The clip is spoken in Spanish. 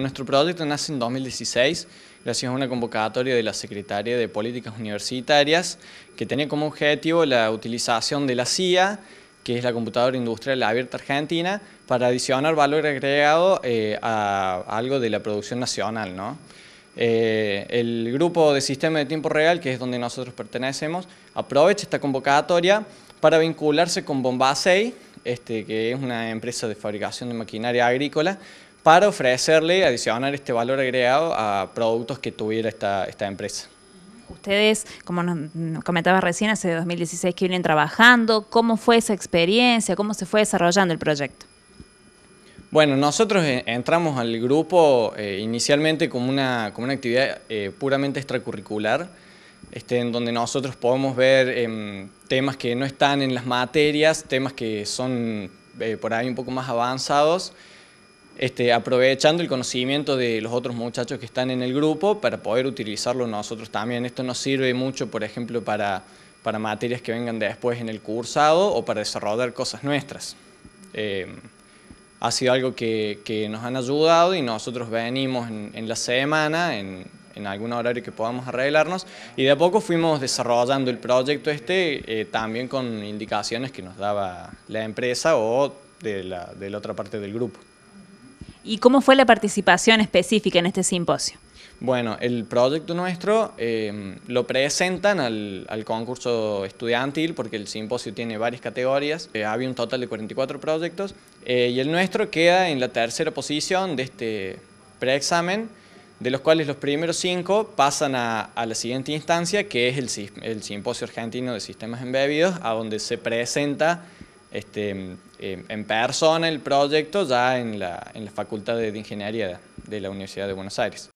Nuestro proyecto nace en 2016 gracias a una convocatoria de la Secretaría de Políticas Universitarias que tenía como objetivo la utilización de la CIA, que es la Computadora Industrial Abierta Argentina, para adicionar valor agregado eh, a algo de la producción nacional. Eh, el grupo de sistema de tiempo real, que es donde nosotros pertenecemos, aprovecha esta convocatoria para vincularse con Bombasei, este, que es una empresa de fabricación de maquinaria agrícola, para ofrecerle, adicionar este valor agregado a productos que tuviera esta, empresa. Ustedes, como nos comentaba recién, hace 2016 que vienen trabajando, ¿cómo fue esa experiencia? ¿Cómo se fue desarrollando el proyecto? Bueno, nosotros eh, entramos al grupo eh, inicialmente como una, como una actividad eh, puramente extracurricular, este, en donde nosotros podemos ver em, temas que no están en las materias, temas que son por ahí un poco más avanzados, este, aprovechando el conocimiento de los otros muchachos que están en el grupo para poder utilizarlo nosotros también. Esto nos sirve mucho, por ejemplo, para, para materias que vengan después en el cursado o para desarrollar cosas nuestras. Eh, ha sido algo que, que, nos han ayudado y nosotros venimos en, la semana, en, algún horario que podamos arreglarnos, y de a poco fuimos desarrollando el proyecto este eh, también con indicaciones que nos daba la empresa o de la, de la otra parte del grupo. ¿Y cómo fue la participación específica en este simposio? Bueno, el proyecto nuestro em, lo presentan al, concurso estudiantil porque el simposio tiene varias categorías. Eh, había un total de 44 proyectos eh, y el nuestro queda en la tercera posición de este preexamen, de los cuales los primeros cinco pasan a, la siguiente instancia que es el Simposio Argentino de Sistemas Embebidos, a donde se presenta este, em, en persona el proyecto ya en la Facultad de Ingeniería de la Universidad de Buenos Aires.